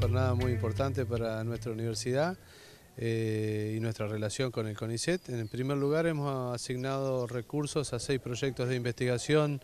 jornada muy importante para nuestra universidad eh, y nuestra relación con el CONICET. En primer lugar hemos asignado recursos a seis proyectos de investigación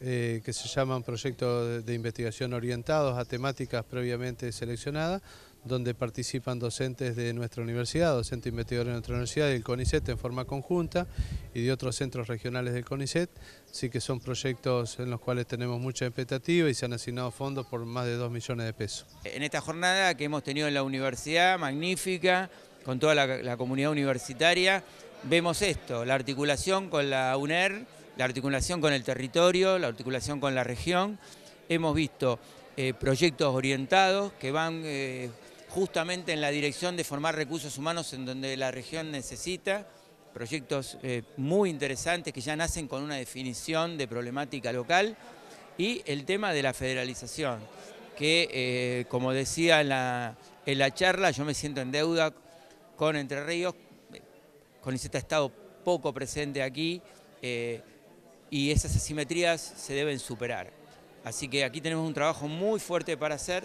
eh, que se llaman proyectos de investigación orientados a temáticas previamente seleccionadas, donde participan docentes de nuestra universidad, docentes investigadores de nuestra universidad, y del CONICET en forma conjunta y de otros centros regionales del CONICET. Así que son proyectos en los cuales tenemos mucha expectativa y se han asignado fondos por más de 2 millones de pesos. En esta jornada que hemos tenido en la universidad, magnífica, con toda la, comunidad universitaria, vemos esto, la articulación con la UNER, la articulación con el territorio, la articulación con la región. Hemos visto eh, proyectos orientados que van... Eh, justamente en la dirección de formar recursos humanos en donde la región necesita, proyectos eh, muy interesantes que ya nacen con una definición de problemática local y el tema de la federalización, que eh, como decía en la, charla, yo me siento en deuda con Entre Ríos, con ha estado poco presente aquí, eh, y esas asimetrías se deben superar. Así que aquí tenemos un trabajo muy fuerte para hacer,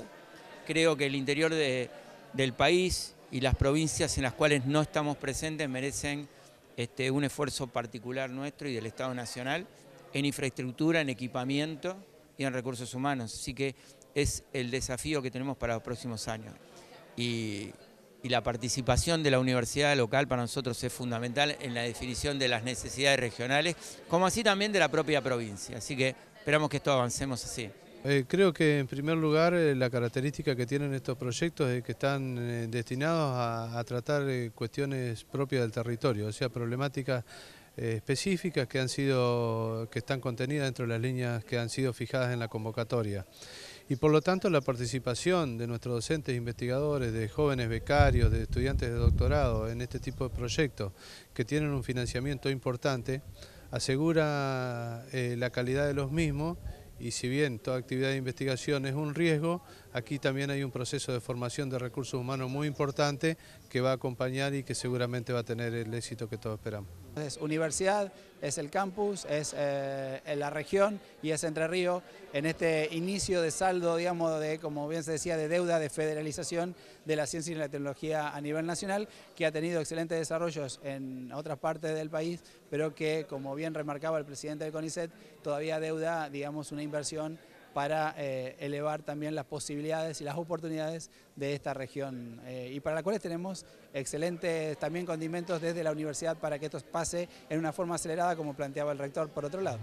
creo que el interior del país y las provincias en las cuales no estamos presentes merecen este, un esfuerzo particular nuestro y del Estado Nacional en infraestructura, en equipamiento y en recursos humanos. Así que es el desafío que tenemos para los próximos años. y la participación de la universidad local para nosotros es fundamental en la definición de las necesidades regionales, como así también de la propia provincia. Así que esperamos que esto avancemos así. Eh, creo que en primer lugar eh, la característica que tienen estos proyectos es que están eh, destinados a, tratar cuestiones propias del territorio, o sea, problemáticas específicas que que están contenidas dentro de las líneas que han sido fijadas en la convocatoria. Y por lo tanto la participación de nuestros docentes, investigadores, de jóvenes becarios, de estudiantes de doctorado en este tipo de proyectos que tienen un financiamiento importante, asegura la calidad de los mismos y si bien toda actividad de investigación es un riesgo, Aquí también hay un proceso de formación de recursos humanos muy importante que va a acompañar y que seguramente va a tener el éxito que todos esperamos. Es universidad, es el campus, es eh, la región y es Entre Ríos. En este inicio de saldo, digamos, de, como bien se decía, de deuda de federalización de la ciencia y la tecnología a nivel nacional, que ha tenido excelentes desarrollos en otras partes del país, pero que, como bien remarcaba el presidente del CONICET, todavía deuda, digamos, una inversión para eh, elevar también las posibilidades y las oportunidades de esta región eh, y para las cuales tenemos excelentes también condimentos desde la universidad para que esto pase en una forma acelerada como planteaba el rector por otro lado.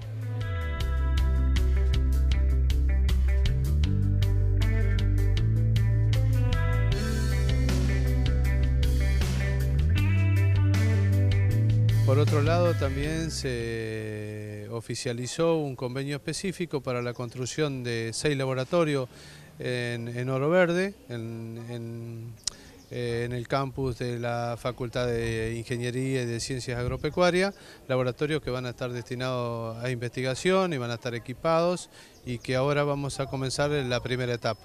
Por otro lado, también se oficializó un convenio específico para la construcción de seis laboratorios en, Oro Verde, en, eh, en, el campus de la Facultad de Ingeniería y de Ciencias Agropecuarias, laboratorios que van a estar destinados a investigación y van a estar equipados y que ahora vamos a comenzar la primera etapa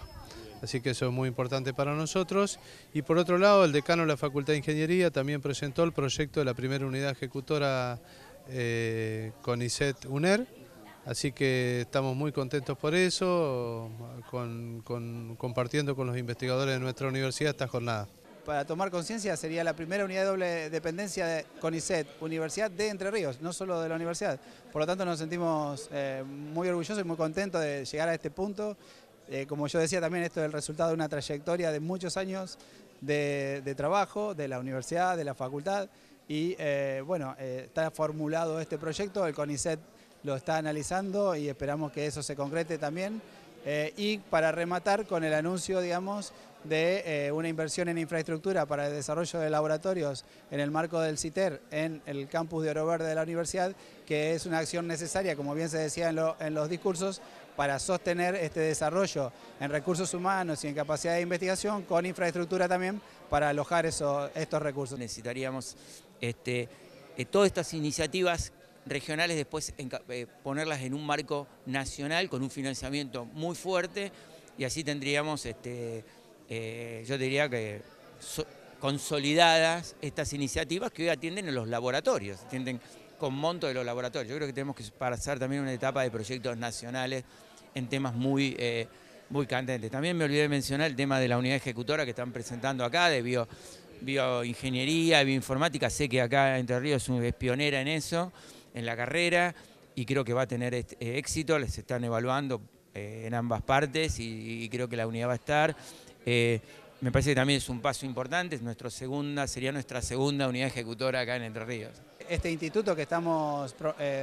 así que eso es muy importante para nosotros. Y por otro lado, el decano de la Facultad de Ingeniería también presentó el proyecto de la primera unidad ejecutora eh, con CONICET UNER, así que estamos muy contentos por eso, compartiendo con los investigadores de nuestra universidad esta jornada. Para tomar conciencia sería la primera unidad de doble dependencia de CONICET, Universidad de Entre Ríos, no solo de la universidad. Por lo tanto nos sentimos eh, muy orgullosos y muy contentos de llegar a este punto eh, como yo decía también, esto es el resultado de una trayectoria de muchos años de, trabajo, de la universidad, de la facultad, y eh, bueno, eh, está formulado este proyecto, el CONICET lo está analizando y esperamos que eso se concrete también. y para rematar con el anuncio, digamos, de una inversión en infraestructura para el desarrollo de laboratorios en el marco del CITER en el campus de Oro Verde de la universidad, que es una acción necesaria, como bien se decía en los discursos, para sostener este desarrollo en recursos humanos y en capacidad de investigación con infraestructura también para alojar estos recursos. Necesitaríamos este, todas estas iniciativas regionales después eh, ponerlas en un marco nacional con un financiamiento muy fuerte y así tendríamos, este, eh, yo diría que consolidadas estas iniciativas que hoy atienden en los laboratorios, atienden con monto de los laboratorios. Yo creo que tenemos que pasar también una etapa de proyectos nacionales en temas muy, eh, muy candentes. También me olvidé de mencionar el tema de la unidad ejecutora que están presentando acá, de bio, bioingeniería, bioinformática. Sé que acá Entre Ríos es pionera en eso, en la carrera, y creo que va a tener eh, éxito. Les están evaluando eh, en ambas partes y, creo que la unidad va a estar. me parece que también es un paso importante, es nuestra segunda, sería nuestra segunda unidad ejecutora acá en Entre Ríos. Este instituto que estamos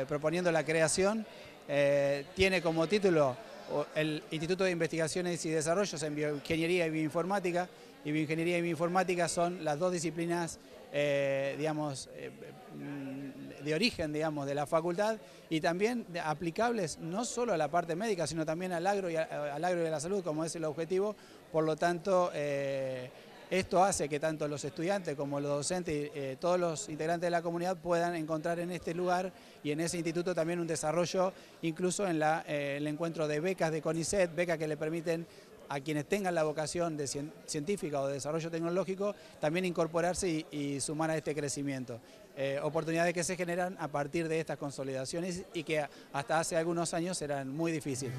proponiendo la creación eh, tiene como título el Instituto de Investigaciones y Desarrollos en Bioingeniería y Bioinformática, y Bioingeniería y Bioinformática son las dos disciplinas, eh, digamos, eh, mm, de origen, digamos, de la facultad, y también aplicables no solo a la parte médica, sino también al agro y, a, al agro la salud, como es el objetivo, por lo tanto... Esto hace que tanto los estudiantes como los docentes y eh, todos los integrantes de la comunidad puedan encontrar en este lugar y en ese instituto también un desarrollo incluso en eh, el encuentro de becas de CONICET, becas que le permiten a quienes tengan la vocación de científica o de desarrollo tecnológico, también incorporarse y, sumar a este crecimiento. Eh, oportunidades que se generan a partir de estas consolidaciones y que hasta hace algunos años eran muy difíciles.